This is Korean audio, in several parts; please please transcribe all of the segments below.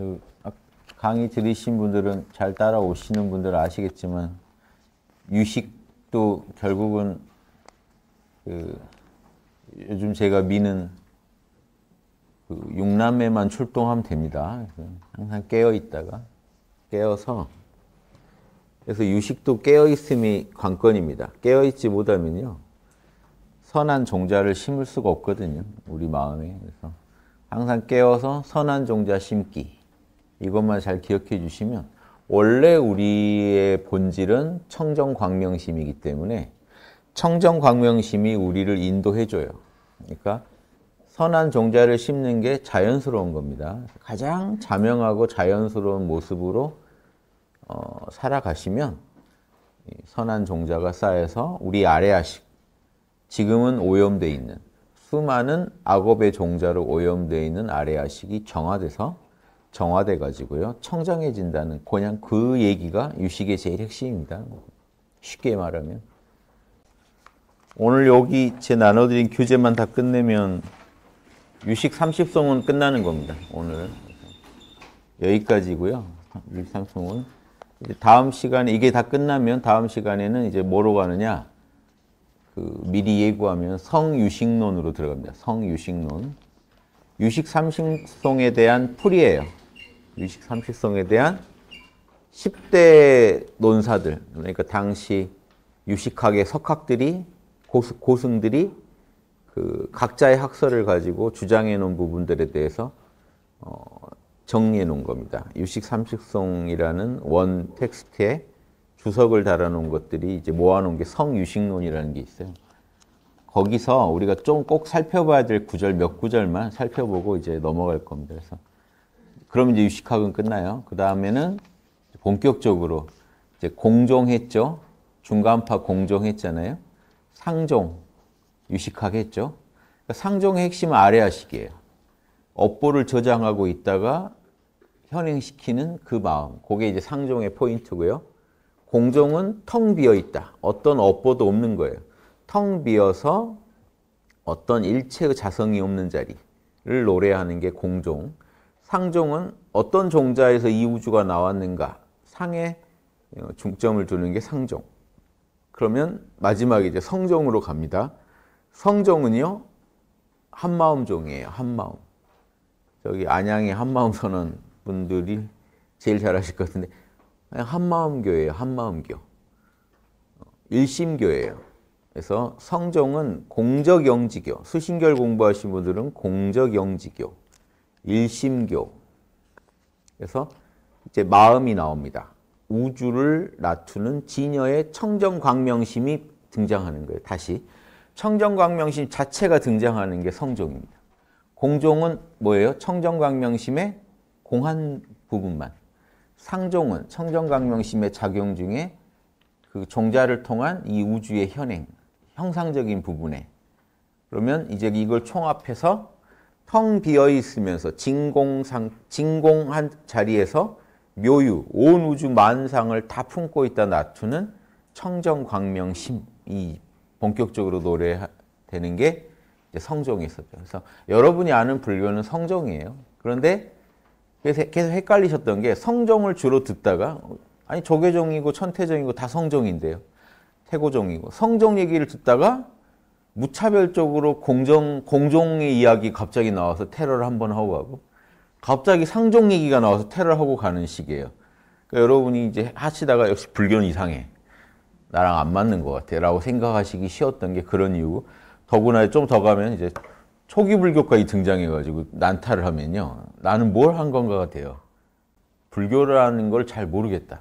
그 아, 강의 들으신 분들은 잘 따라오시는 분들 아시겠지만 유식도 결국은 그 요즘 제가 미는 그육남매만 출동하면 됩니다. 항상 깨어 있다가 깨어서 그래서 유식도 깨어 있음이 관건입니다. 깨어 있지 못하면요 선한 종자를 심을 수가 없거든요. 우리 마음에 그래서 항상 깨어서 선한 종자 심기. 이것만 잘 기억해 주시면 원래 우리의 본질은 청정광명심이기 때문에 청정광명심이 우리를 인도해줘요. 그러니까 선한 종자를 심는 게 자연스러운 겁니다. 가장 자명하고 자연스러운 모습으로 어, 살아가시면 선한 종자가 쌓여서 우리 아래아식 지금은 오염돼 있는 수많은 악업의 종자로 오염돼 있는 아래아식이 정화돼서 정화돼 가지고요. 청정해진다는 그냥 그 얘기가 유식의 제일 핵심입니다. 쉽게 말하면 오늘 여기 제 나눠드린 교재만 다 끝내면 유식 30송은 끝나는 겁니다. 오늘은 여기까지고요. 유식 30송은 다음 시간에 이게 다 끝나면 다음 시간에는 이제 뭐로 가느냐? 그 미리 예고하면 성유식론으로 들어갑니다. 성유식론. 유식 30송에 대한 풀이에요. 유식 삼식성에 대한 10대 논사들, 그러니까 당시 유식학의 석학들이, 고수, 고승들이 그 각자의 학설을 가지고 주장해 놓은 부분들에 대해서 어, 정리해 놓은 겁니다. 유식 삼식성이라는 원 텍스트에 주석을 달아 놓은 것들이 이제 모아 놓은 게 성유식론이라는 게 있어요. 거기서 우리가 좀 꼭 살펴봐야 될 구절 몇 구절만 살펴보고 이제 넘어갈 겁니다. 그래서 그러면 이제 유식학은 끝나요. 그 다음에는 본격적으로 이제 공종했죠. 중간파 공종했잖아요. 상종, 유식학 했죠. 그러니까 상종의 핵심은 아래아식이에요. 업보를 저장하고 있다가 현행시키는 그 마음. 그게 이제 상종의 포인트고요. 공종은 텅 비어 있다. 어떤 업보도 없는 거예요. 텅 비어서 어떤 일체의 자성이 없는 자리를 노래하는 게 공종. 상종은 어떤 종자에서 이 우주가 나왔는가 상에 어, 중점을 두는 게 상종. 그러면 마지막에 이제 성종으로 갑니다. 성종은요 한마음종이에요. 한마음. 저기 안양의 한마음 선언 분들이 제일 잘하실 것 같은데 한마음교예요. 한마음교. 어, 일심교예요. 그래서 성종은 공적영지교. 수신결 공부하신 분들은 공적영지교. 일심교. 그래서 이제 마음이 나옵니다. 우주를 낮추는 진여의 청정광명심이 등장하는 거예요. 다시 청정광명심 자체가 등장하는 게 성종입니다. 공종은 뭐예요? 청정광명심의 공한 부분만. 상종은 청정광명심의 작용 중에 그 종자를 통한 이 우주의 현행, 형상적인 부분에. 그러면 이제 이걸 총합해서 텅 비어 있으면서 진공상, 진공한 자리에서 묘유, 온 우주 만상을 다 품고 있다 나투는 청정광명심이 본격적으로 노래되는 게 성종에서죠. 그래서 여러분이 아는 불교는 성종이에요. 그런데 계속 헷갈리셨던 게 성종을 주로 듣다가 아니 조계종이고 천태종이고 다 성종인데요. 태고종이고 성종 얘기를 듣다가 무차별적으로 공정, 공종의 이야기 갑자기 나와서 테러를 한 번 하고 가고 갑자기 상종 얘기가 나와서 테러를 하고 가는 식이에요. 그러니까 여러분이 이제 하시다가 역시 불교는 이상해. 나랑 안 맞는 것 같아. 라고 생각하시기 쉬웠던 게 그런 이유고 더구나 좀 더 가면 이제 초기 불교까지 등장해가지고 난타를 하면요. 나는 뭘 한 건가가 돼요. 불교라는 걸 잘 모르겠다.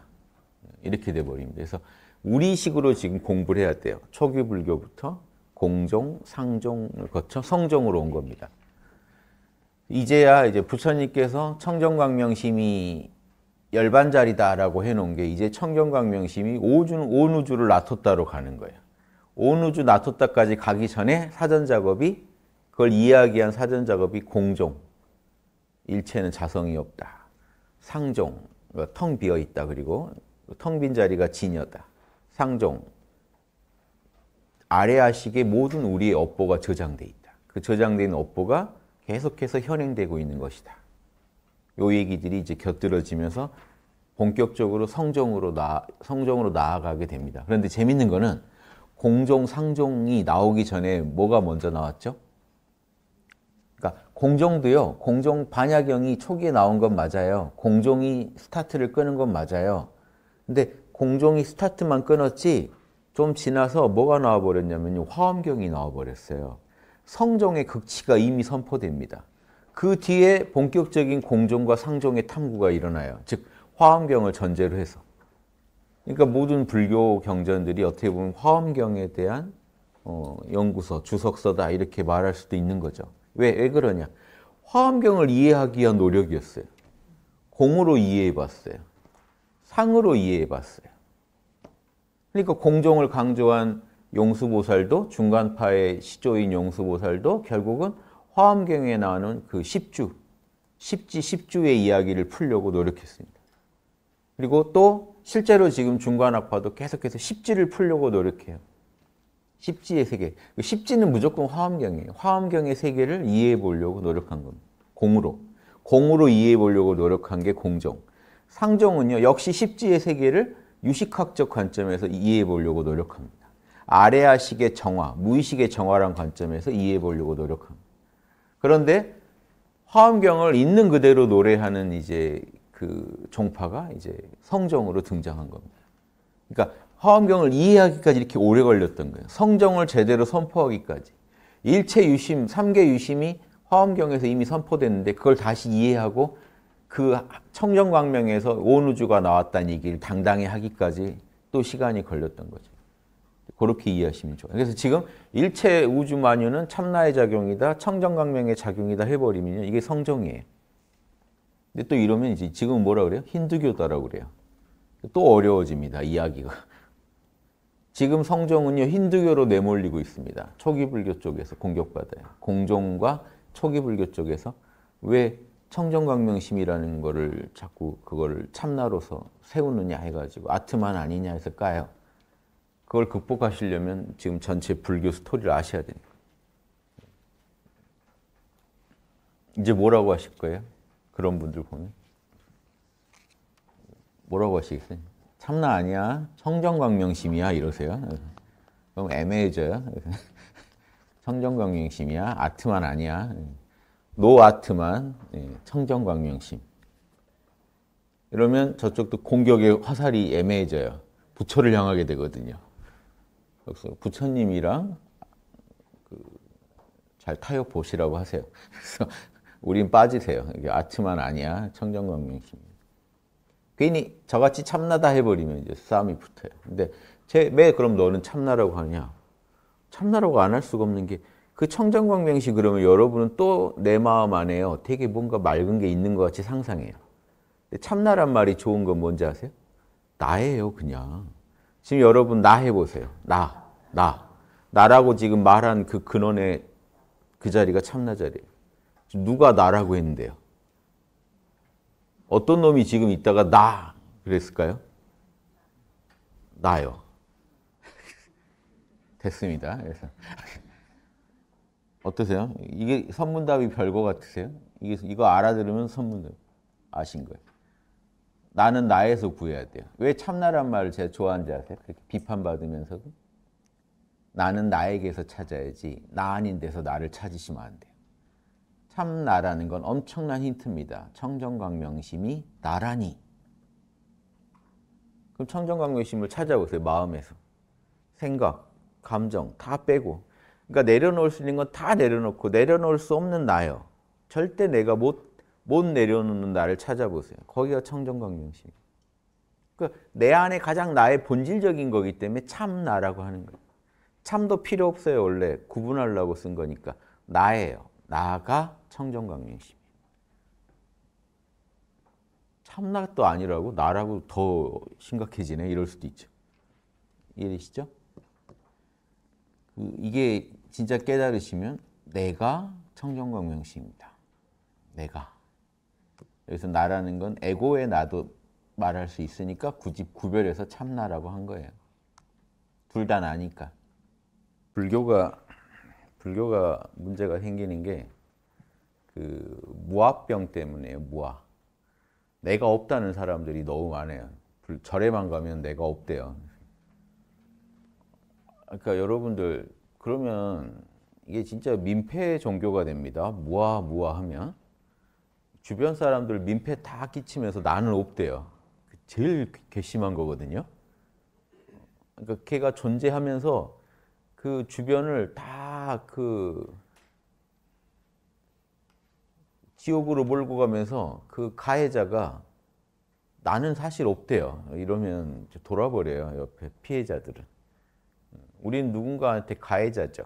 이렇게 돼버립니다. 그래서 우리식으로 지금 공부를 해야 돼요. 초기 불교부터 공종, 상종을 거쳐 그렇죠? 성종으로 온 겁니다. 이제야 이제 부처님께서 청정광명심이 열반자리다라고 해놓은 게 이제 청정광명심이 온우주를 나퉜다로 가는 거예요. 온우주 나퉜다까지 가기 전에 사전 작업이 그걸 이야기한 사전 작업이 공종, 일체는 자성이 없다. 상종, 그 텅 비어 있다. 그리고 텅 빈 자리가 진여다. 상종, 아래아식의 모든 우리의 업보가 저장돼 있다. 그 저장된 업보가 계속해서 현행되고 있는 것이다. 요 얘기들이 이제 곁들여지면서 본격적으로 성종으로 나 성종으로 나아가게 됩니다. 그런데 재밌는 거는 공종 상종이 나오기 전에 뭐가 먼저 나왔죠? 그러니까 공종도요. 공종 반야경이 초기에 나온 건 맞아요. 공종이 스타트를 끄는 건 맞아요. 근데 공종이 스타트만 끊었지 좀 지나서 뭐가 나와버렸냐면 화엄경이 나와버렸어요. 성종의 극치가 이미 선포됩니다. 그 뒤에 본격적인 공종과 상종의 탐구가 일어나요. 즉, 화엄경을 전제로 해서. 그러니까 모든 불교 경전들이 어떻게 보면 화엄경에 대한 어, 연구서, 주석서다 이렇게 말할 수도 있는 거죠. 왜, 왜 그러냐? 화엄경을 이해하기 위한 노력이었어요. 공으로 이해해봤어요. 상으로 이해해봤어요. 그러니까 공정을 강조한 용수보살도 중간파의 시조인 용수보살도 결국은 화엄경에 나오는 그 십주, 십지 십주의 이야기를 풀려고 노력했습니다. 그리고 또 실제로 지금 중간학파도 계속해서 십지를 풀려고 노력해요. 십지의 세계. 그 십지는 무조건 화엄경이에요. 화엄경의 세계를 이해해 보려고 노력한 겁니다. 공으로. 공으로 이해해 보려고 노력한 게 공정. 상종은요, 역시 십지의 세계를 유식학적 관점에서 이해해 보려고 노력합니다. 아레아식의 정화, 무의식의 정화란 관점에서 이해해 보려고 노력합니다. 그런데 화엄경을 있는 그대로 노래하는 이제 그 종파가 이제 성정으로 등장한 겁니다. 그러니까 화엄경을 이해하기까지 이렇게 오래 걸렸던 거예요. 성정을 제대로 선포하기까지. 일체 유심, 삼계 유심이 화엄경에서 이미 선포됐는데 그걸 다시 이해하고 그 청정광명에서 온 우주가 나왔다는 얘기를 당당히 하기까지 또 시간이 걸렸던 거죠. 그렇게 이해하시면 좋아요. 그래서 지금 일체 우주 만유는 참나의 작용이다, 청정광명의 작용이다 해버리면 이게 성정이에요. 근데 또 이러면 이제 지금 뭐라 그래요? 힌두교다라고 그래요. 또 어려워집니다, 이야기가. 지금 성종은요, 힌두교로 내몰리고 있습니다. 초기 불교 쪽에서 공격받아요. 공종과 초기 불교 쪽에서 왜 청정광명심이라는 거를 자꾸 그걸 참나로서 세우느냐 해가지고 아트만 아니냐 해서 까요. 그걸 극복하시려면 지금 전체 불교 스토리를 아셔야 됩니다. 이제 뭐라고 하실 거예요? 그런 분들 보면 뭐라고 하시겠어요? 참나 아니야, 청정광명심이야 이러세요. 그럼 애매해져요. 청정광명심이야, 아트만 아니야. 노아트만 예, 청정광명심. 이러면 저쪽도 공격의 화살이 애매해져요. 부처를 향하게 되거든요. 그래서 부처님이랑 그 잘 타협 보시라고 하세요. 그래서 우린 빠지세요. 이게 아트만 아니야. 청정광명심. 괜히 저같이 참나다 해버리면 이제 싸움이 붙어요. 근데 쟤왜 그럼 너는 참나라고 하냐? 참나라고 안 할 수가 없는 게그 청정광명시 그러면 여러분은 또 내 마음 안에요. 되게 뭔가 맑은 게 있는 것 같이 상상해요. 참나란 말이 좋은 건 뭔지 아세요? 나예요, 그냥. 지금 여러분 나 해보세요. 나, 나. 나라고 지금 말한 그 근원의 그 자리가 참나 자리예요. 누가 나라고 했는데요? 어떤 놈이 지금 있다가 나 그랬을까요? 나요. 됐습니다. 그래서 어떠세요? 이게 선문답이 별거 같으세요? 이게, 이거 알아들으면 선문답 아신 거예요. 나는 나에서 구해야 돼요. 왜 참나란 말을 제가 좋아하는지 아세요? 그렇게 비판받으면서도 나는 나에게서 찾아야지 나 아닌 데서 나를 찾으시면 안 돼요. 참나라는 건 엄청난 힌트입니다. 청정광명심이 나라니. 그럼 청정광명심을 찾아보세요. 마음에서. 생각, 감정 다 빼고 그러니까 내려놓을 수 있는 건 다 내려놓고 내려놓을 수 없는 나요. 절대 내가 못, 못 내려놓는 나를 찾아보세요. 거기가 청정광명심. 그러니까 내 안에 가장 나의 본질적인 거기 때문에 참나라고 하는 거예요. 참도 필요 없어요. 원래 구분하려고 쓴 거니까. 나예요. 나가 청정광명심. 참나도 아니라고 나라고 더 심각해지네 이럴 수도 있죠. 이해되시죠? 그 이게 진짜 깨달으시면 내가 청정광명시입니다. 내가. 여기서 나라는 건 에고의 나도 말할 수 있으니까 굳이 구별해서 참나라고 한 거예요. 둘 다 나니까. 불교가 불교가 문제가 생기는 게 그 무아병 때문에요. 무아. 내가 없다는 사람들이 너무 많아요. 절에만 가면 내가 없대요. 그러니까 여러분들 그러면 이게 진짜 민폐 종교가 됩니다. 무아 무아 하면 주변 사람들 민폐 다 끼치면서 나는 없대요. 그 제일 괘씸한 거거든요. 그러니까 걔가 존재하면서 그 주변을 다 그 지옥으로 몰고 가면서 그 가해자가 나는 사실 없대요. 이러면 돌아버려요. 옆에 피해자들은. 우리는 누군가한테 가해자죠.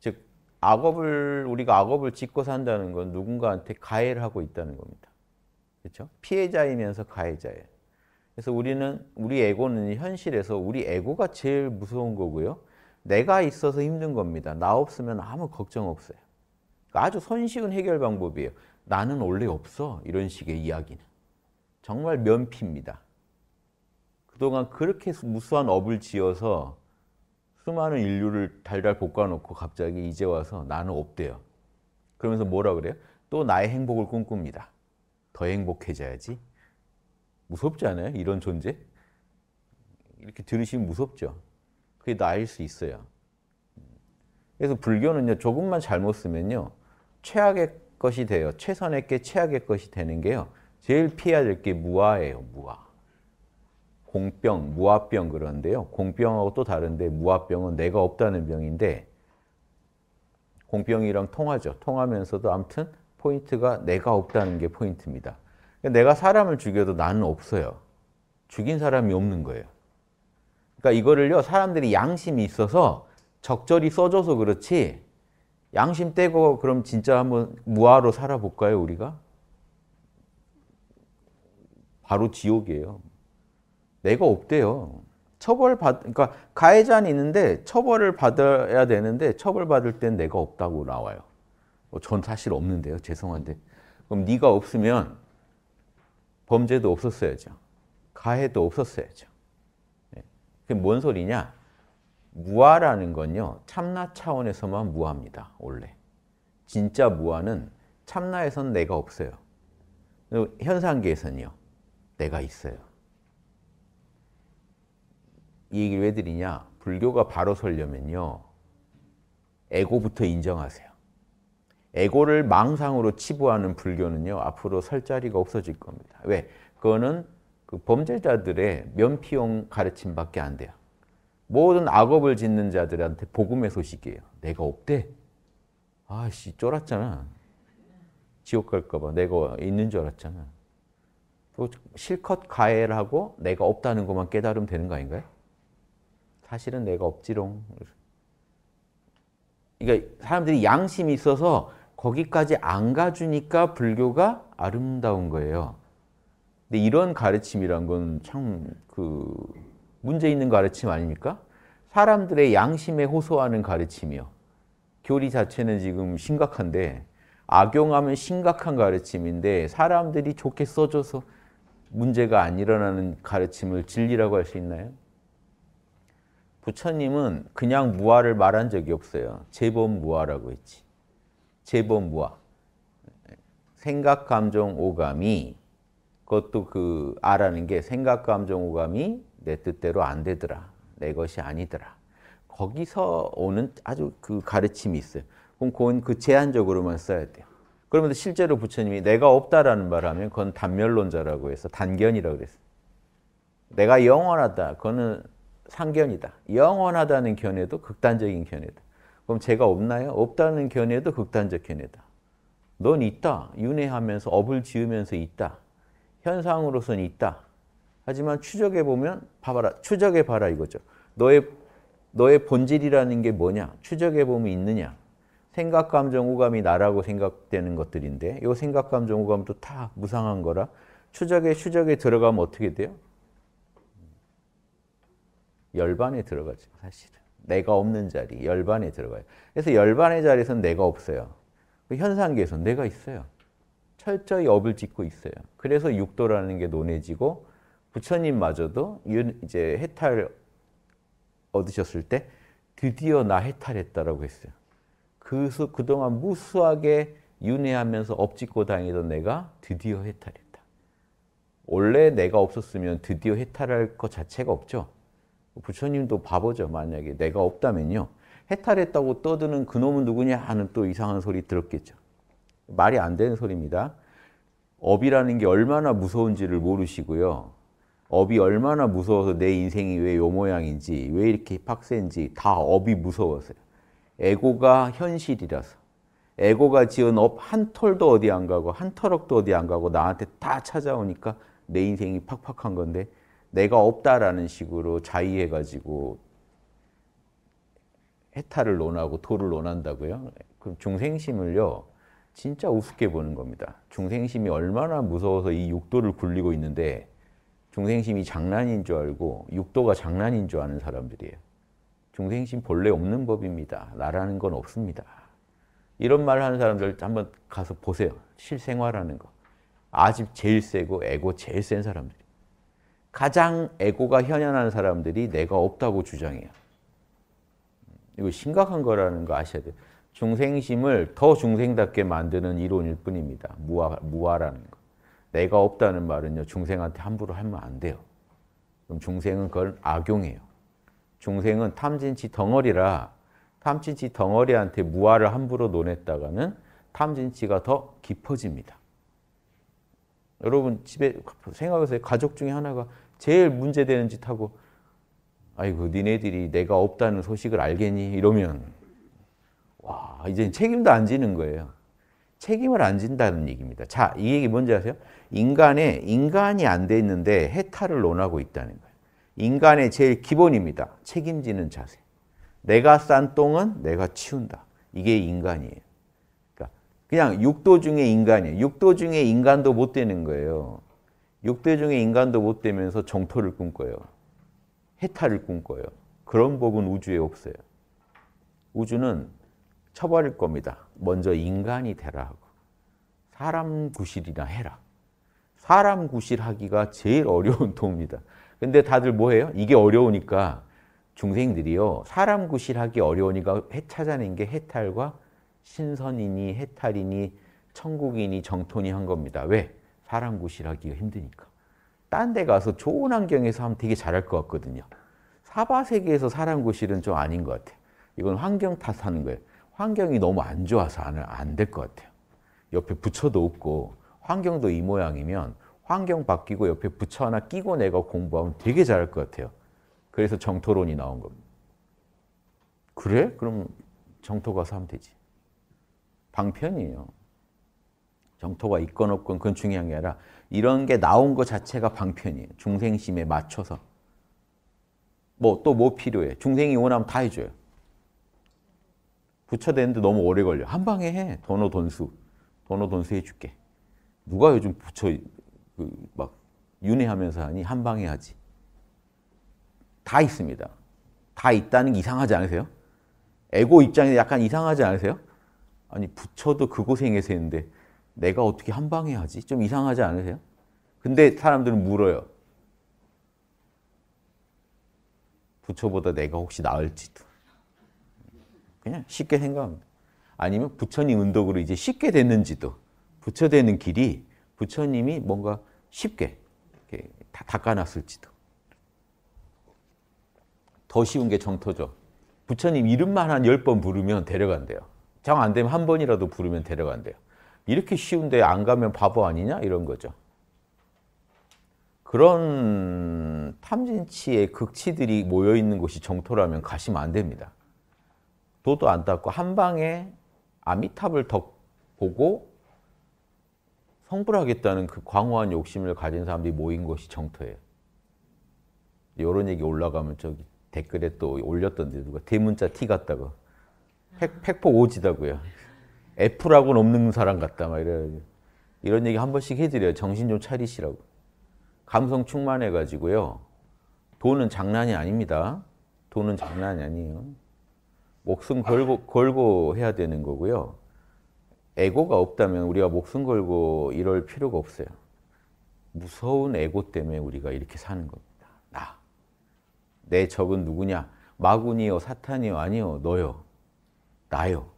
즉 악업을 우리가 악업을 짓고 산다는 건 누군가한테 가해를 하고 있다는 겁니다. 그렇죠? 피해자이면서 가해자예요. 그래서 우리는 우리 에고는 현실에서 우리 에고가 제일 무서운 거고요. 내가 있어서 힘든 겁니다. 나 없으면 아무 걱정 없어요. 그러니까 아주 손쉬운 해결 방법이에요. 나는 원래 없어. 이런 식의 이야기는. 정말 면피입니다. 그동안 그렇게 무수한 업을 지어서 수많은 인류를 달달 볶아놓고 갑자기 이제 와서 나는 없대요. 그러면서 뭐라 그래요? 또 나의 행복을 꿈꿉니다. 더 행복해져야지. 무섭지 않아요? 이런 존재? 이렇게 들으시면 무섭죠. 그게 나일 수 있어요. 그래서 불교는요, 조금만 잘못 쓰면요, 최악의 것이 돼요. 최선의 게 최악의 것이 되는 게요, 제일 피해야 될 게 무아예요, 무아. 공병, 무화병 그러는데요. 공병하고 또 다른데 무화병은 내가 없다는 병인데 공병이랑 통하죠. 통하면서도 아무튼 포인트가 내가 없다는 게 포인트입니다. 그러니까 내가 사람을 죽여도 나는 없어요. 죽인 사람이 없는 거예요. 그러니까 이거를요 사람들이 양심이 있어서 적절히 써줘서 그렇지 양심 떼고 그럼 진짜 한번 무아로 살아볼까요 우리가? 바로 지옥이에요. 내가 없대요. 처벌받, 그러니까 가해자는 있는데 처벌을 받아야 되는데 처벌받을 땐 내가 없다고 나와요. 어, 전 사실 없는데요. 죄송한데. 그럼 네가 없으면 범죄도 없었어야죠. 가해도 없었어야죠. 예. 그게 뭔 소리냐? 무아라는 건요. 참나 차원에서만 무아입니다. 원래. 진짜 무아는 참나에선 내가 없어요. 현상계에서는요. 내가 있어요. 이 얘기를 왜 드리냐? 불교가 바로 서려면요. 에고부터 인정하세요. 에고를 망상으로 치부하는 불교는요. 앞으로 설 자리가 없어질 겁니다. 왜? 그거는 그 범죄자들의 면피용 가르침밖에 안 돼요. 모든 악업을 짓는 자들한테 복음의 소식이에요. 내가 없대. 아씨 쫄았잖아. 지옥 갈까 봐 내가 있는 줄 알았잖아. 또 실컷 가해를 하고 내가 없다는 것만 깨달으면 되는 거 아닌가요? 사실은 내가 없지롱. 그러니까 사람들이 양심이 있어서 거기까지 안 가주니까 불교가 아름다운 거예요. 근데 이런 가르침이란 건 참 그 문제 있는 가르침 아닙니까? 사람들의 양심에 호소하는 가르침이요. 교리 자체는 지금 심각한데 악용하면 심각한 가르침인데 사람들이 좋게 써줘서 문제가 안 일어나는 가르침을 진리라고 할 수 있나요? 부처님은 그냥 무아를 말한 적이 없어요. 제본 무아라고 했지. 제본 무아. 생각, 감정, 오감이 그것도 그 아라는 게 생각, 감정, 오감이 내 뜻대로 안 되더라. 내 것이 아니더라. 거기서 오는 아주 그 가르침이 있어요. 그럼 그건 그 제한적으로만 써야 돼요. 그러면 실제로 부처님이 내가 없다라는 말하면 그건 단멸론자라고 해서 단견이라고 그랬어요. 내가 영원하다. 그거는 상견이다. 영원하다는 견해도 극단적인 견해다. 그럼 제가 없나요? 없다는 견해도 극단적 견해다. 넌 있다. 윤회하면서 업을 지으면서 있다. 현상으로서 있다. 하지만 추적해 보면 봐봐라. 추적해 봐라 이거죠. 너의 너의 본질이라는 게 뭐냐? 추적해 보면 있느냐? 생각, 감정, 오감이 나라고 생각되는 것들인데 이 생각, 감정, 오감도 다 무상한 거라 추적에 추적에 들어가면 어떻게 돼요? 열반에 들어가죠. 사실은. 내가 없는 자리, 열반에 들어가요. 그래서 열반의 자리에서는 내가 없어요. 그 현상계에서는 내가 있어요. 철저히 업을 짓고 있어요. 그래서 육도라는 게 논해지고 부처님마저도 이제 해탈 얻으셨을 때 드디어 나 해탈했다라고 했어요. 그래 그동안 무수하게 윤회하면서 업짓고 다니던 내가 드디어 해탈했다. 원래 내가 없었으면 드디어 해탈할 것 자체가 없죠. 부처님도 바보죠. 만약에 내가 없다면요. 해탈했다고 떠드는 그놈은 누구냐 하는 또 이상한 소리 들었겠죠. 말이 안 되는 소리입니다. 업이라는 게 얼마나 무서운지를 모르시고요. 업이 얼마나 무서워서 내 인생이 왜 요 모양인지, 왜 이렇게 팍센지 다 업이 무서워서요. 에고가 현실이라서. 에고가 지은 업 한 털도 어디 안 가고 한 터럭도 어디 안 가고 나한테 다 찾아오니까 내 인생이 팍팍한 건데 내가 없다라는 식으로 자의해가지고 해탈을 논하고 도를 논한다고요? 그럼 중생심을요, 진짜 우습게 보는 겁니다. 중생심이 얼마나 무서워서 이 육도를 굴리고 있는데 중생심이 장난인 줄 알고 육도가 장난인 줄 아는 사람들이에요. 중생심 본래 없는 법입니다. 나라는 건 없습니다. 이런 말 하는 사람들 한번 가서 보세요. 실생활하는 거. 아집 제일 세고 에고 제일 센 사람들. 가장 에고가 현현한 사람들이 내가 없다고 주장해요. 이거 심각한 거라는 거 아셔야 돼요. 중생심을 더 중생답게 만드는 이론일 뿐입니다. 무아, 무아라는 거. 내가 없다는 말은요, 중생한테 함부로 하면 안 돼요. 그럼 중생은 그걸 악용해요. 중생은 탐진치 덩어리라 탐진치 덩어리한테 무아를 함부로 논했다가는 탐진치가 더 깊어집니다. 여러분 집에 생각하세요. 가족 중에 하나가 제일 문제되는 짓 하고 아이고 니네들이 내가 없다는 소식을 알겠니? 이러면 와 이제 책임도 안 지는 거예요. 책임을 안 진다는 얘기입니다. 자, 이 얘기 뭔지 아세요? 인간의 인간이 안 돼 있는데 해탈을 논하고 있다는 거예요. 인간의 제일 기본입니다. 책임지는 자세. 내가 싼 똥은 내가 치운다. 이게 인간이에요. 그러니까 그냥 육도 중에 인간이에요. 육도 중에 인간도 못 되는 거예요. 육대중의 인간도 못 되면서 정토를 꿈꿔요. 해탈을 꿈꿔요. 그런 법은 우주에 없어요. 우주는 처벌일 겁니다. 먼저 인간이 되라 하고 사람 구실이나 해라. 사람 구실하기가 제일 어려운 도입니다. 근데 다들 뭐해요? 이게 어려우니까 중생들이요. 사람 구실하기 어려우니까 찾아낸 게 해탈과 신선이니 해탈이니 천국이니 정토니 한 겁니다. 왜? 파란 곳이라기가 힘드니까. 딴 데 가서 좋은 환경에서 하면 되게 잘할 것 같거든요. 사바 세계에서 사람 고실은 좀 아닌 것 같아요. 이건 환경 탓하는 거예요. 환경이 너무 안 좋아서 안 될 것 같아요. 옆에 부처도 없고 환경도 이 모양이면 환경 바뀌고 옆에 부처 하나 끼고 내가 공부하면 되게 잘할 것 같아요. 그래서 정토론이 나온 겁니다. 그래? 그럼 정토 가서 하면 되지. 방편이에요. 정토가 있건 없건 그건 중요한 게 아니라 이런 게 나온 것 자체가 방편이에요. 중생심에 맞춰서. 뭐 또뭐 뭐 필요해? 중생이 원하면 다 해줘요. 부처되는데 너무 오래 걸려. 한 방에 해. 돈어 돈수. 돈어 돈수 해줄게. 누가 요즘 부처 그막 윤회하면서 하니 한 방에 하지. 다 있습니다. 다 있다는 게 이상하지 않으세요? 에고 입장에 약간 이상하지 않으세요? 아니 부처도 그 고생해서 했는데 내가 어떻게 한 방에 하지? 좀 이상하지 않으세요? 근데 사람들은 물어요. 부처보다 내가 혹시 나을지도. 그냥 쉽게 생각합니다. 아니면 부처님 은덕으로 이제 쉽게 됐는지도. 부처 되는 길이 부처님이 뭔가 쉽게 닦아놨을지도. 더 쉬운 게 정토죠. 부처님 이름만 한 10번 부르면 데려간대요. 정 안 되면 한 번이라도 부르면 데려간대요. 이렇게 쉬운데 안 가면 바보 아니냐 이런 거죠. 그런 탐진치의 극치들이 모여 있는 곳이 정토라면 가시면 안 됩니다. 도도 안 닦고 한 방에 아미탑을 덕 보고 성불하겠다는 그 광호한 욕심을 가진 사람들이 모인 곳이 정토예요. 이런 얘기 올라가면 저기 댓글에 또 올렸던데 누가 대문자 티 같다고 팩, 팩폭 오지다고요. F라고는 없는 사람 같다 막 이래 이런 얘기 한 번씩 해드려요. 정신 좀 차리시라고. 감성 충만해가지고요. 돈은 장난이 아닙니다. 돈은 장난이 아니에요. 목숨 걸고 걸고 해야 되는 거고요. 에고가 없다면 우리가 목숨 걸고 이럴 필요가 없어요. 무서운 에고 때문에 우리가 이렇게 사는 겁니다. 나. 내 적은 누구냐? 마군이요, 사탄이요, 아니요, 너요. 나요.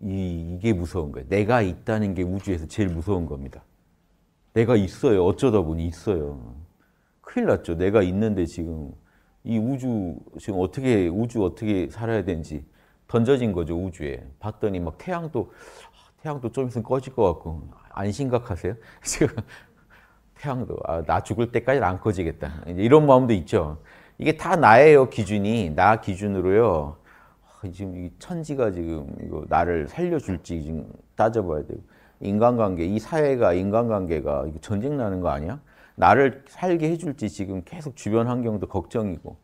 이, 게 무서운 거예요. 내가 있다는 게 우주에서 제일 무서운 겁니다. 내가 있어요. 어쩌다 보니 있어요. 큰일 났죠. 내가 있는데 지금 이 우주 지금 어떻게 우주 어떻게 살아야 되는지 던져진 거죠 우주에. 봤더니 막 태양도 아, 태양도 좀 있으면 꺼질 것 같고 안 심각하세요? 지금 태양도 아, 나 죽을 때까지는 안 꺼지겠다. 이런 마음도 있죠. 이게 다 나예요 기준이 나 기준으로요. 아, 지금 이 천지가 지금 이거 나를 살려줄지 지금 따져봐야 되고 인간관계 이 사회가 인간관계가 이거 전쟁 나는 거 아니야? 나를 살게 해줄지 지금 계속 주변 환경도 걱정이고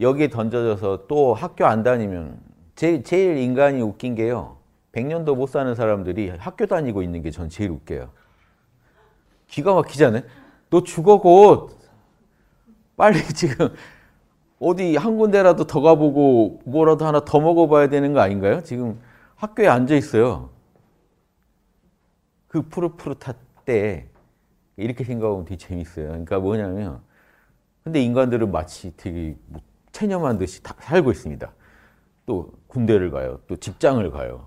여기에 던져져서 또 학교 안 다니면 제, 제일 인간이 웃긴 게요. 100년도 못 사는 사람들이 학교 다니고 있는 게 전 제일 웃겨요. 기가 막히잖아요. 너 죽어 곧. 빨리 지금 어디 한 군데라도 더 가보고 뭐라도 하나 더 먹어봐야 되는 거 아닌가요? 지금 학교에 앉아 있어요. 그 푸릇푸릇할 때 이렇게 생각하면 되게 재밌어요. 그러니까 뭐냐면 근데 인간들은 마치 되게 뭐 체념한 듯이 다 살고 있습니다. 또 군대를 가요. 또 직장을 가요.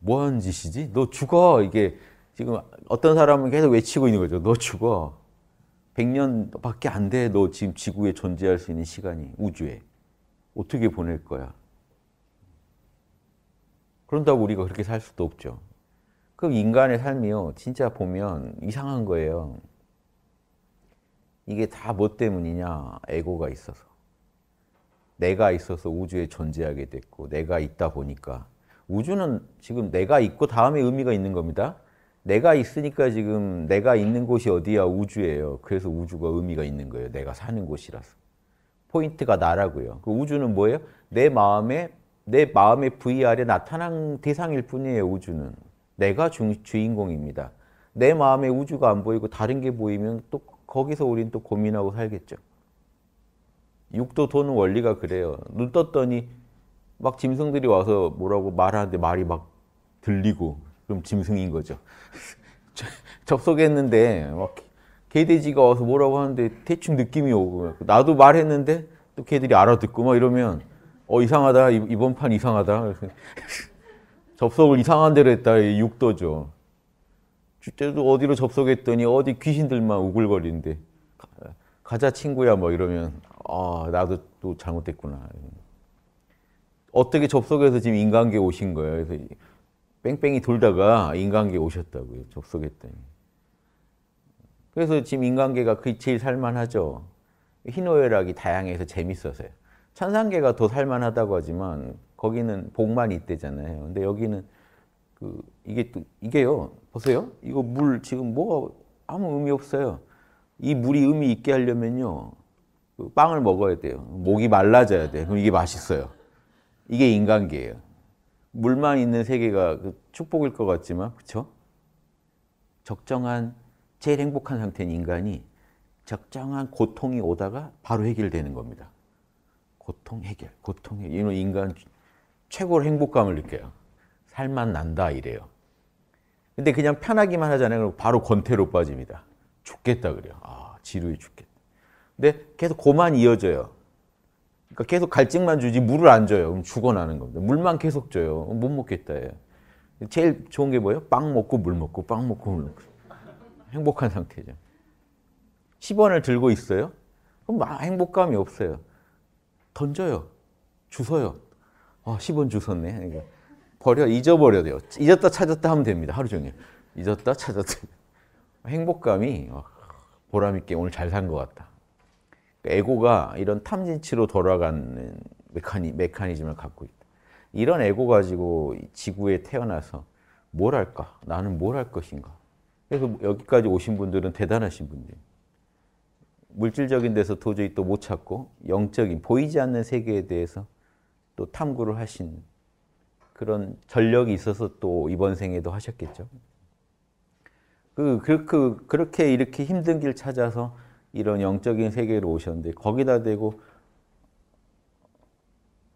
뭐 하는 짓이지? 너 죽어. 이게 지금 어떤 사람은 계속 외치고 있는 거죠. 너 죽어. 100년밖에 안 돼. 너 지금 지구에 존재할 수 있는 시간이 우주에 어떻게 보낼 거야? 그런다고 우리가 그렇게 살 수도 없죠. 그럼 인간의 삶이요. 진짜 보면 이상한 거예요. 이게 다 뭐 때문이냐? 에고가 있어서. 내가 있어서 우주에 존재하게 됐고, 내가 있다 보니까. 우주는 지금 내가 있고 다음에 의미가 있는 겁니다. 내가 있으니까 지금 내가 있는 곳이 어디야 우주예요. 그래서 우주가 의미가 있는 거예요. 내가 사는 곳이라서. 포인트가 나라고요. 그 우주는 뭐예요? 내 마음에 내 마음의 VR에 나타난 대상일 뿐이에요. 우주는 내가 주, 주인공입니다. 내 마음에 우주가 안 보이고 다른 게 보이면 또 거기서 우린 또 고민하고 살겠죠. 육도 도는 원리가 그래요. 눈 떴더니 막 짐승들이 와서 뭐라고 말하는데 말이 막 들리고 그럼 짐승인 거죠. 접속했는데 막 개돼지가 와서 뭐라고 하는데 대충 느낌이 오고 나도 말했는데 또 개들이 알아듣고 막 이러면 어 이상하다 이번 판 이상하다 접속을 이상한 대로 했다 육도죠. 주제도 어디로 접속했더니 어디 귀신들만 우글거리는데 가자 친구야 뭐 이러면 아 나도 또 잘못됐구나. 어떻게 접속해서 지금 인간계 오신 거예요. 그래서 뺑뺑이 돌다가 인간계 오셨다고요. 접속했더니. 그래서 지금 인간계가 그 제일 살만하죠. 희노애락이 다양해서 재밌어서요. 천상계가 더 살만하다고 하지만 거기는 복만 있대잖아요. 근데 여기는 그 이게 또 이게요. 보세요. 이거 물 지금 뭐가 아무 의미 없어요. 이 물이 의미 있게 하려면요. 그 빵을 먹어야 돼요. 목이 말라져야 돼. 그럼 이게 맛있어요. 이게 인간계예요. 물만 있는 세계가 그 축복일 것 같지만 그쵸 적정한 제일 행복한 상태인 인간이 적정한 고통이 오다가 바로 해결되는 겁니다. 고통 해결, 고통 해결. 이는 인간 최고의 행복감을 느껴요. 살만 난다 이래요. 근데 그냥 편하기만 하잖아요. 그럼 바로 권태로 빠집니다. 죽겠다 그래요. 아 지루해 죽겠다. 근데 계속 고만 이어져요. 그러니까 계속 갈증만 주지 물을 안 줘요. 그럼 죽어나는 겁니다. 물만 계속 줘요. 못 먹겠다. 해요. 제일 좋은 게 뭐예요? 빵 먹고 물 먹고 빵 먹고 물 먹고 행복한 상태죠. 10원을 들고 있어요. 그럼 막 행복감이 없어요. 던져요. 주워요. 아, 10원 주웠네. 그러니까 버려, 잊어버려 돼요. 잊었다 찾았다 하면 됩니다. 하루 종일. 잊었다 찾았다. 행복감이 아, 보람 있게 오늘 잘 산 것 같다. 에고가 이런 탐진치로 돌아가는 메카니, 메커니즘을 갖고 있다. 이런 에고 가지고 지구에 태어나서 뭘 할까? 나는 뭘 할 것인가? 그래서 여기까지 오신 분들은 대단하신 분들. 물질적인 데서 도저히 또 못 찾고 영적인 보이지 않는 세계에 대해서 또 탐구를 하신 그런 전력이 있어서 또 이번 생에도 하셨겠죠. 그, 그, 그 그렇게 이렇게 힘든 길 찾아서 이런 영적인 세계로 오셨는데 거기다 대고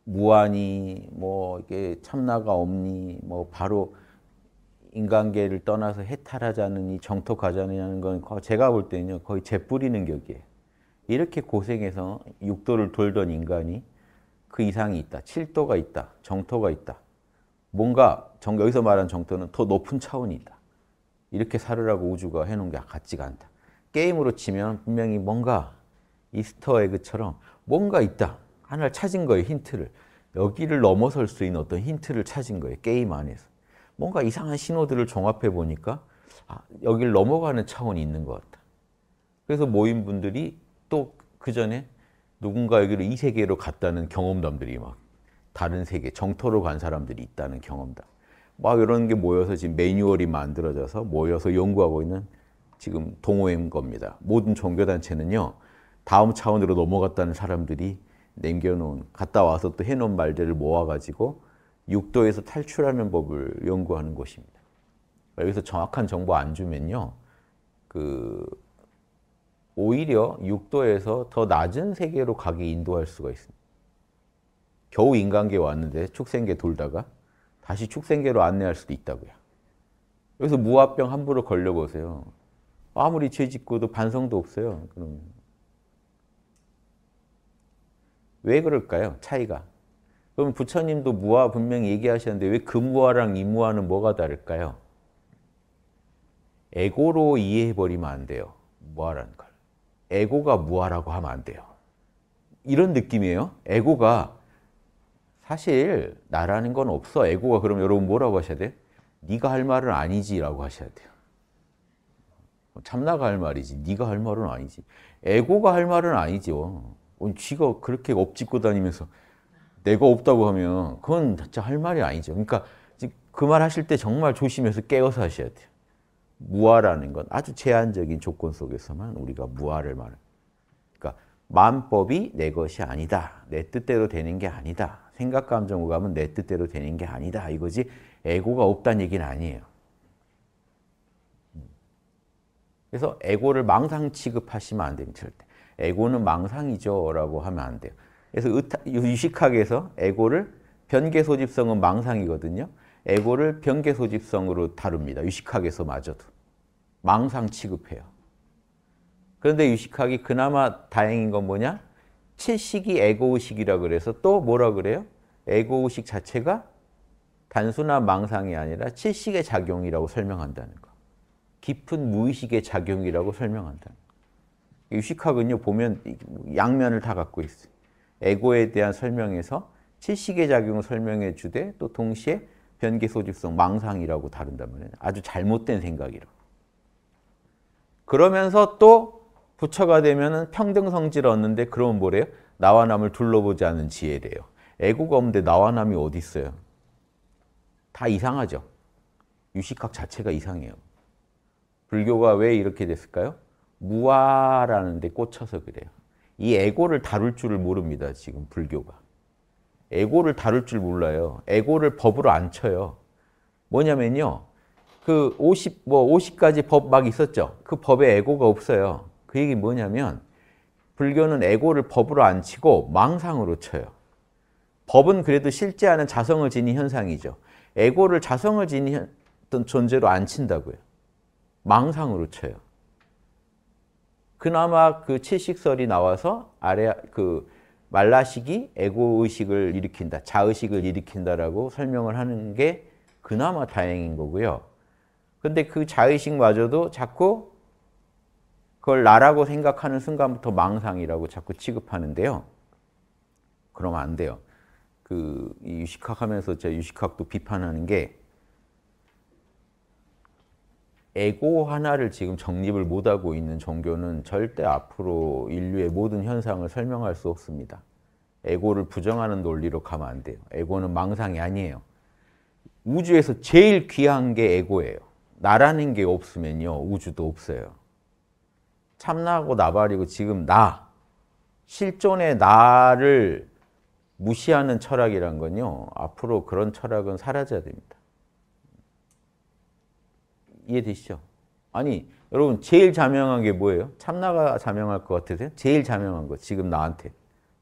무한히 뭐 이게 참나가 없니 뭐 바로 인간계를 떠나서 해탈하자느니 정토가자느냐는 건 제가 볼 때는요 거의 재뿌리는 격이에요. 이렇게 고생해서 육도를 돌던 인간이 그 이상이 있다. 7도가 있다. 정토가 있다. 뭔가 정, 여기서 말하 정토는 더 높은 차원이 다 이렇게 살으라고 우주가 해놓은 게 같지가 않다. 게임으로 치면 분명히 뭔가 이스터 에그처럼 뭔가 있다. 하나를 찾은 거예요, 힌트를. 여기를 넘어설 수 있는 어떤 힌트를 찾은 거예요, 게임 안에서. 뭔가 이상한 신호들을 종합해 보니까 아, 여기를 넘어가는 차원이 있는 것 같다. 그래서 모인 분들이 또 그 전에 누군가에게로 이 세계로 갔다는 경험담들이 막 다른 세계, 정토로 간 사람들이 있다는 경험담. 막 이런 게 모여서 지금 매뉴얼이 만들어져서 모여서 연구하고 있는 지금 동호인 회 겁니다. 모든 종교단체는요, 다음 차원으로 넘어갔다는 사람들이 남겨놓은, 갔다 와서 또 해놓은 말들을 모아가지고 육도에서 탈출하는 법을 연구하는 곳입니다. 여기서 정확한 정보 안 주면요, 그, 오히려 육도에서 더 낮은 세계로 가게 인도할 수가 있습니다. 겨우 인간계 왔는데 축생계 돌다가 다시 축생계로 안내할 수도 있다고요. 여기서 무화병 함부로 걸려보세요. 아무리 죄 짓고도 반성도 없어요. 그러면. 왜 그럴까요? 차이가. 그럼 부처님도 무아 분명히 얘기하셨는데 왜 그 무아랑 이 무아는 뭐가 다를까요? 에고로 이해해버리면 안 돼요. 무아라는 걸. 에고가 무아라고 하면 안 돼요. 이런 느낌이에요. 에고가 사실 나라는 건 없어. 에고가 그럼 여러분 뭐라고 하셔야 돼요? 네가 할 말은 아니지라고 하셔야 돼요. 뭐 참나가 할 말이지 네가 할 말은 아니지 에고가 할 말은 아니죠 어, 지가 그렇게 업짚고 다니면서 내가 없다고 하면 그건 진짜 할 말이 아니죠 그러니까 그 말 하실 때 정말 조심해서 깨어서 하셔야 돼요 무아라는 건 아주 제한적인 조건 속에서만 우리가 무아를 말합 그러니까 마법이내 것이 아니다 내 뜻대로 되는 게 아니다 생각, 감정, 오감은 내 뜻대로 되는 게 아니다 이거지 에고가 없다는 얘기는 아니에요 그래서 에고를 망상 취급하시면 안 됩니다. 절대. 에고는 망상이죠 라고 하면 안 돼요. 그래서 유식학에서 에고를 변개소집성은 망상이거든요. 에고를 변개소집성으로 다룹니다. 유식학에서 마저도. 망상 취급해요. 그런데 유식학이 그나마 다행인 건 뭐냐? 칠식이 에고의식이라 그래서 또 뭐라 그래요? 에고의식 자체가 단순한 망상이 아니라 칠식의 작용이라고 설명한다는 거. 깊은 무의식의 작용이라고 설명한다. 유식학은요 보면 양면을 다 갖고 있어요. 에고에 대한 설명에서 칠식의 작용을 설명해 주되 또 동시에 변계 소집성 망상이라고 다룬단 말 아주 잘못된 생각이라고. 그러면서 또 부처가 되면 평등 성질 얻는데 그러면 뭐래요? 나와 남을 둘러보지 않은 지혜래요. 에고가 없는데 나와 남이 어디 있어요? 다 이상하죠. 유식학 자체가 이상해요. 불교가 왜 이렇게 됐을까요? 무아라는 데 꽂혀서 그래요. 이 에고를 다룰 줄을 모릅니다. 지금 불교가. 에고를 다룰 줄 몰라요. 에고를 법으로 안 쳐요. 뭐냐면요. 그 50, 뭐 50가지 법 막 있었죠. 그 법에 에고가 없어요. 그 얘기 뭐냐면 불교는 에고를 법으로 안 치고 망상으로 쳐요. 법은 그래도 실제하는 자성을 지닌 현상이죠. 에고를 자성을 지닌 존재로 안 친다고요. 망상으로 쳐요. 그나마 그 칠식설이 나와서 아래 그 말라식이 에고의식을 일으킨다, 자의식을 일으킨다라고 설명을 하는 게 그나마 다행인 거고요. 근데 그 자의식마저도 자꾸 그걸 나라고 생각하는 순간부터 망상이라고 자꾸 취급하는데요. 그러면 안 돼요. 그 유식학 하면서 제가 유식학도 비판하는 게 에고 하나를 지금 정립을 못하고 있는 종교는 절대 앞으로 인류의 모든 현상을 설명할 수 없습니다. 에고를 부정하는 논리로 가면 안 돼요. 에고는 망상이 아니에요. 우주에서 제일 귀한 게 에고예요. 나라는 게 없으면요. 우주도 없어요. 참나고 나발이고 지금 나, 실존의 나를 무시하는 철학이란 건요. 앞으로 그런 철학은 사라져야 됩니다. 이해되시죠? 아니 여러분 제일 자명한 게 뭐예요? 참나가 자명할 것 같으세요? 제일 자명한 거 지금 나한테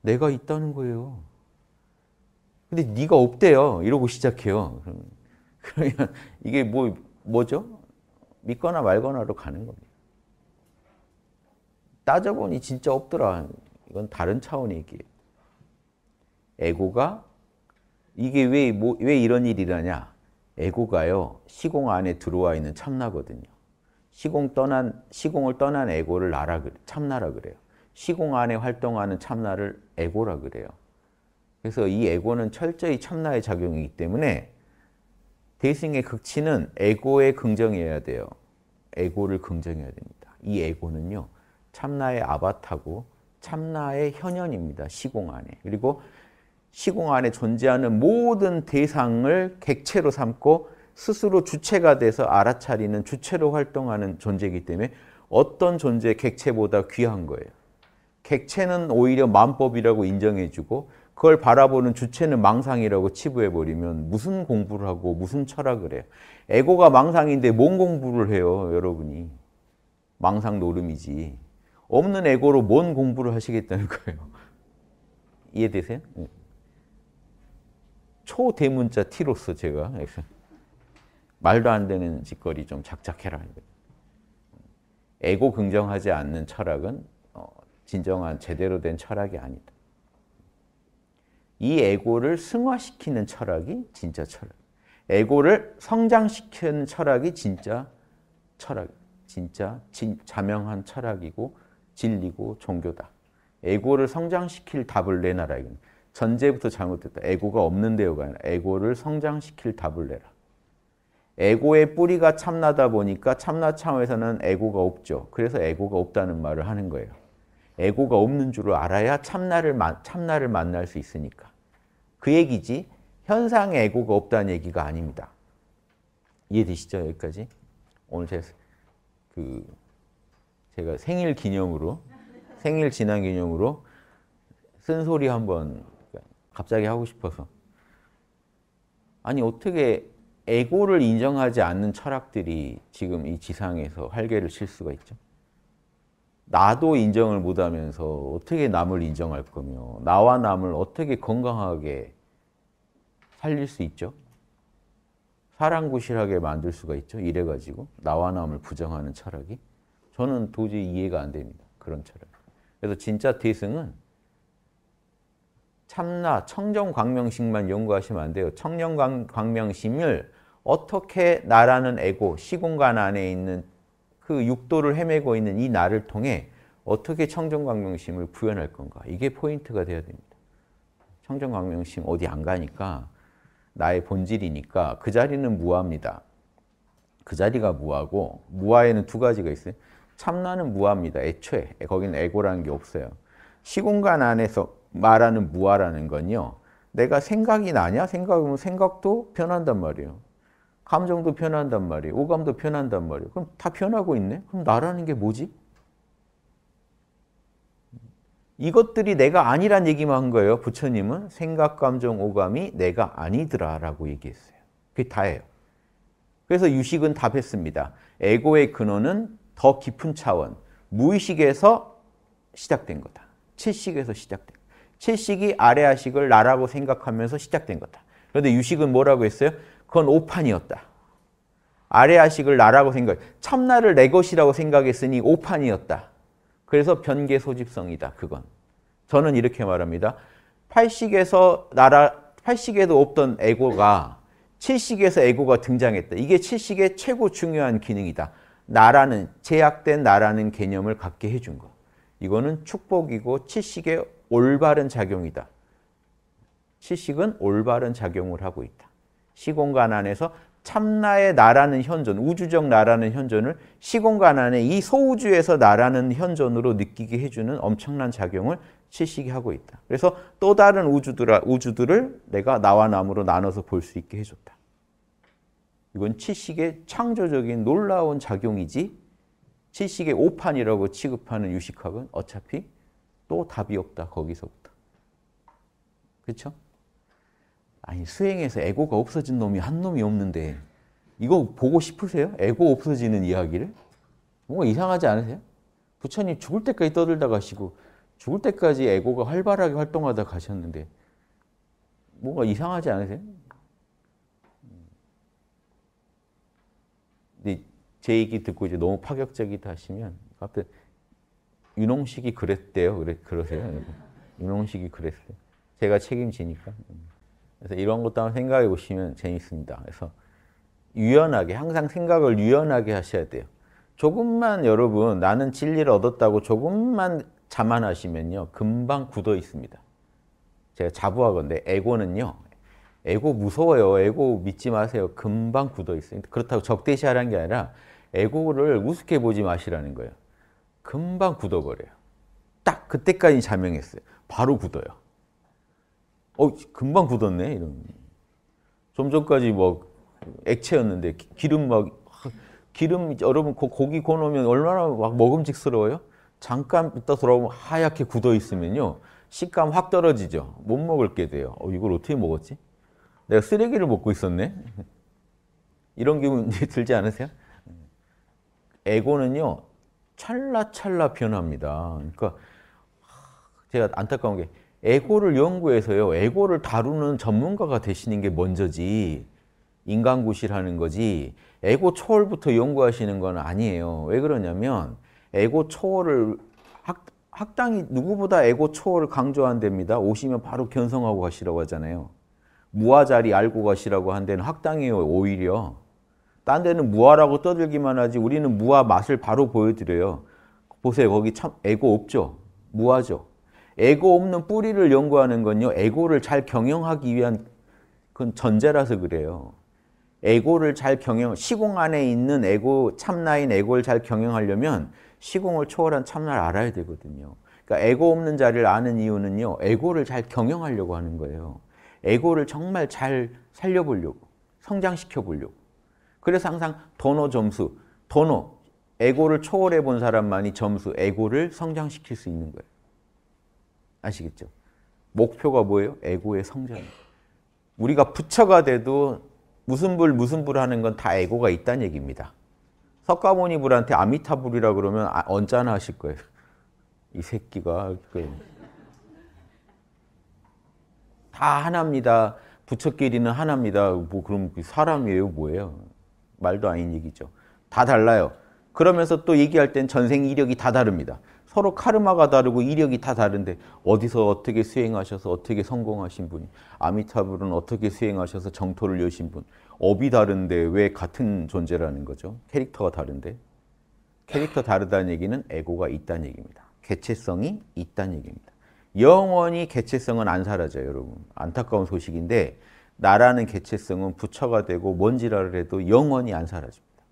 내가 있다는 거예요. 근데 네가 없대요. 이러고 시작해요. 그러면, 이게 뭐 뭐죠? 믿거나 말거나로 가는 겁니다. 따져보니 진짜 없더라. 이건 다른 차원의 얘기예요. 에고가 이게 왜, 뭐, 왜 이런 일이라냐. 에고가요 시공 안에 들어와 있는 참나거든요. 시공 떠난 시공을 떠난 에고를 나라 참나라 그래요. 시공 안에 활동하는 참나를 에고라 그래요. 그래서 이 에고는 철저히 참나의 작용이기 때문에 대승의 극치는 에고의 긍정이야 돼요. 에고를 긍정해야 됩니다. 이 에고는요 참나의 아바타고 참나의 현현입니다. 시공 안에. 그리고 시공 안에 존재하는 모든 대상을 객체로 삼고 스스로 주체가 돼서 알아차리는 주체로 활동하는 존재이기 때문에 어떤 존재 의 객체보다 귀한 거예요. 객체는 오히려 만법이라고 인정해주고 그걸 바라보는 주체는 망상이라고 치부해버리면 무슨 공부를 하고 무슨 철학을 해요. 에고가 망상인데 뭔 공부를 해요, 여러분이. 망상 노름이지. 없는 에고로 뭔 공부를 하시겠다는 거예요. 이해되세요? 초대문자 T로서 제가 말도 안 되는 짓거리 좀 작작해라. 에고 긍정하지 않는 철학은 어, 진정한 제대로 된 철학이 아니다. 이 에고를 승화시키는 철학이 진짜 철학. 에고를 성장시키는 철학이 진짜 철학. 진짜 진, 자명한 철학이고 진리고 종교다. 에고를 성장시킬 답을 내놔라 이건. 전제부터 잘못됐다. 에고가 없는데요가 아니라 에고를 성장시킬 답을 내라. 에고의 뿌리가 참나다 보니까 참나 참에서는 에고가 없죠. 그래서 에고가 없다는 말을 하는 거예요. 에고가 없는 줄을 알아야 참나를, 참나를 만날 수 있으니까. 그 얘기지 현상 에고가 없다는 얘기가 아닙니다. 이해되시죠? 여기까지? 오늘 제가, 그 제가 생일 기념으로 생일 지난 기념으로 쓴소리 한번 갑자기 하고 싶어서. 아니 어떻게 에고를 인정하지 않는 철학들이 지금 이 지상에서 활개를 칠 수가 있죠? 나도 인정을 못하면서 어떻게 남을 인정할 거며 나와 남을 어떻게 건강하게 살릴 수 있죠? 사랑구실하게 만들 수가 있죠? 이래가지고 나와 남을 부정하는 철학이 저는 도저히 이해가 안 됩니다. 그런 철학. 그래서 진짜 대승은 참나, 청정광명심만 연구하시면 안 돼요. 청정광명심을 어떻게 나라는 에고, 시공간 안에 있는 그 육도를 헤매고 있는 이 나를 통해 어떻게 청정광명심을 구현할 건가. 이게 포인트가 되어야 됩니다. 청정광명심 어디 안 가니까 나의 본질이니까 그 자리는 무화입니다. 그 자리가 무화고 무화에는 두 가지가 있어요. 참나는 무화입니다. 애초에. 거기는 에고라는 게 없어요. 시공간 안에서 말하는 무아라는 건요. 내가 생각이 나냐? 생각하면 생각도 변한단 말이에요. 감정도 변한단 말이에요. 오감도 변한단 말이에요. 그럼 다 변하고 있네? 그럼 나라는 게 뭐지? 이것들이 내가 아니란 얘기만 한 거예요. 부처님은 생각, 감정, 오감이 내가 아니더라라고 얘기했어요. 그게 다예요. 그래서 유식은 답했습니다. 에고의 근원은 더 깊은 차원, 무의식에서 시작된 거다. 칠식에서 시작된 거다. 채식이 아래아식을 나라고 생각하면서 시작된 거다. 그런데 유식은 뭐라고 했어요? 그건 오판이었다. 아래아식을 나라고 생각, 참나를 내 것이라고 생각했으니 오판이었다. 그래서 변계 소집성이다. 그건. 저는 이렇게 말합니다. 팔식에서 나라, 팔식에도 없던 에고가 칠식에서 에고가 등장했다. 이게 칠식의 최고 중요한 기능이다. 나라는, 제약된 나라는 개념을 갖게 해준 거. 이거는 축복이고 칠식의 올바른 작용이다. 시식은 올바른 작용을 하고 있다. 시공간 안에서 참나의 나라는 현존, 우주적 나라는 현존을 시공간 안에 이 소우주에서 나라는 현존으로 느끼게 해주는 엄청난 작용을 칠식이 하고 있다. 그래서 또 다른 우주들, 우주들을 내가 나와 남으로 나눠서 볼 수 있게 해줬다. 이건 칠식의 창조적인 놀라운 작용이지 칠식의 오판이라고 취급하는 유식학은 어차피 또 답이 없다. 거기서부터. 그렇죠? 아니 수행에서 에고가 없어진 놈이 한 놈이 없는데 이거 보고 싶으세요? 에고 없어지는 이야기를? 뭔가 이상하지 않으세요? 부처님 죽을 때까지 떠들다 가시고 죽을 때까지 에고가 활발하게 활동하다 가셨는데 뭔가 이상하지 않으세요? 음. 근데 제 얘기 듣고 이제 너무 파격적이다 하시면 앞에 윤홍식이 그랬대요. 그래, 그러세요. 윤홍식이 그랬어요. 제가 책임지니까. 그래서 이런 것도 한번 생각해 보시면 재밌습니다. 그래서 유연하게, 항상 생각을 유연하게 하셔야 돼요. 조금만 여러분, 나는 진리를 얻었다고 조금만 자만하시면요. 금방 굳어 있습니다. 제가 자부하건데, 에고는요. 에고 무서워요. 에고 믿지 마세요. 금방 굳어 있어요. 그렇다고 적대시하라는 게 아니라 에고를 우습게 보지 마시라는 거예요. 금방 굳어버려요. 딱 그때까지 자명했어요. 바로 굳어요. 어, 금방 굳었네. 이런. 좀 전까지 뭐 액체였는데 기름 막 기름 여러분 고기 구놓으면 얼마나 막 먹음직스러워요? 잠깐 있다 돌아오면 하얗게 굳어 있으면요 식감 확 떨어지죠. 못 먹을 게 돼요. 어, 이걸 어떻게 먹었지? 내가 쓰레기를 먹고 있었네. 이런 기분 들지 않으세요? 음. 에고는요 찰나찰나 변합니다. 그러니까 제가 안타까운 게 에고를 연구해서요. 에고를 다루는 전문가가 되시는 게 먼저지 인간구시라는 거지 에고 초월부터 연구하시는 건 아니에요. 왜 그러냐면 에고 초월을 학, 학당이 누구보다 에고 초월을 강조한답니다. 오시면 바로 견성하고 가시라고 하잖아요. 무아자리 알고 가시라고 한 데는 학당이에요. 오히려. 딴 데는 무화라고 떠들기만 하지 우리는 무화 맛을 바로 보여드려요. 보세요. 거기 참 에고 없죠. 무화죠. 에고 없는 뿌리를 연구하는 건요. 에고를 잘 경영하기 위한 그건 전제라서 그래요. 에고를 잘 경영, 시공 안에 있는 에고, 참나인 에고를 잘 경영하려면 시공을 초월한 참나를 알아야 되거든요. 그러니까 에고 없는 자리를 아는 이유는요. 에고를 잘 경영하려고 하는 거예요. 에고를 정말 잘 살려보려고, 성장시켜보려고. 그래서 항상 도노 점수, 도노, 에고를 초월해 본 사람만이 점수, 에고를 성장시킬 수 있는 거예요. 아시겠죠? 목표가 뭐예요? 에고의 성장. 우리가 부처가 돼도 무슨 불 무슨 불 하는 건 다 에고가 있다는 얘기입니다. 석가모니불한테 아미타불이라 그러면 아, 언짢아 하실 거예요. 이 새끼가 그 다 하나입니다. 부처끼리는 하나입니다. 뭐 그럼 그 사람이에요, 뭐예요? 말도 아닌 얘기죠. 다 달라요. 그러면서 또 얘기할 땐 전생 이력이 다 다릅니다. 서로 카르마가 다르고 이력이 다 다른데 어디서 어떻게 수행하셔서 어떻게 성공하신 분이 아미타불은 어떻게 수행하셔서 정토를 여신 분 업이 다른데 왜 같은 존재라는 거죠? 캐릭터가 다른데 캐릭터 다르다는 얘기는 에고가 있다는 얘기입니다. 개체성이 있다는 얘기입니다. 영원히 개체성은 안 사라져요, 여러분. 안타까운 소식인데 나라는 개체성은 부처가 되고 뭔지라를 해도 영원히 안 사라집니다.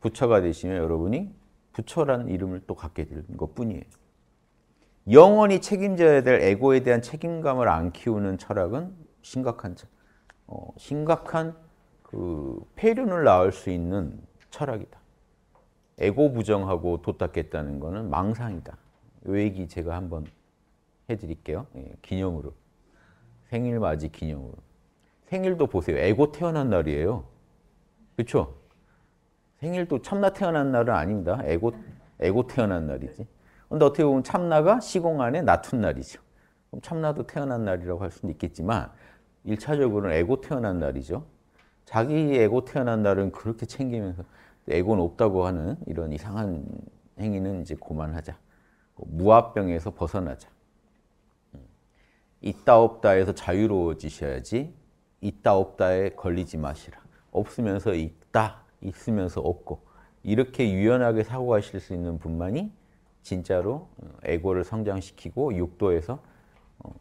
부처가 되시면 여러분이 부처라는 이름을 또 갖게 되는 것뿐이에요. 영원히 책임져야 될 에고에 대한 책임감을 안 키우는 철학은 심각한 어, 심각한 그 폐륜을 낳을 수 있는 철학이다. 에고 부정하고 도닦겠다는 것은 망상이다. 요 얘기 제가 한번 해드릴게요. 예, 기념으로. 생일 맞이 기념으로. 생일도 보세요. 에고 태어난 날이에요. 그렇 생일도 참나 태어난 날은 아닙니다. 에고, 에고 태어난 날이지. 근데 어떻게 보면 참나가 시공 안에 나툰 날이죠. 그럼 참나도 태어난 날이라고 할 수는 있겠지만 일차적으로는 에고 태어난 날이죠. 자기 에고 태어난 날은 그렇게 챙기면서 에고는 없다고 하는 이런 이상한 행위는 이제 고만하자. 무아병에서 벗어나자. 음. 있다 없다에서 자유로워지셔야지 있다 없다에 걸리지 마시라. 없으면서 있다, 있으면서 없고 이렇게 유연하게 사고하실 수 있는 분만이 진짜로 어, 에고를 성장시키고 육도에서 어,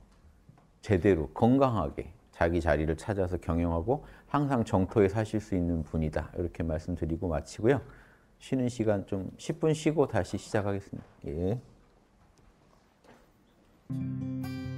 제대로 건강하게 자기 자리를 찾아서 경영하고 항상 정토에 사실 수 있는 분이다. 이렇게 말씀드리고 마치고요. 쉬는 시간 좀 10분 쉬고 다시 시작하겠습니다. 예.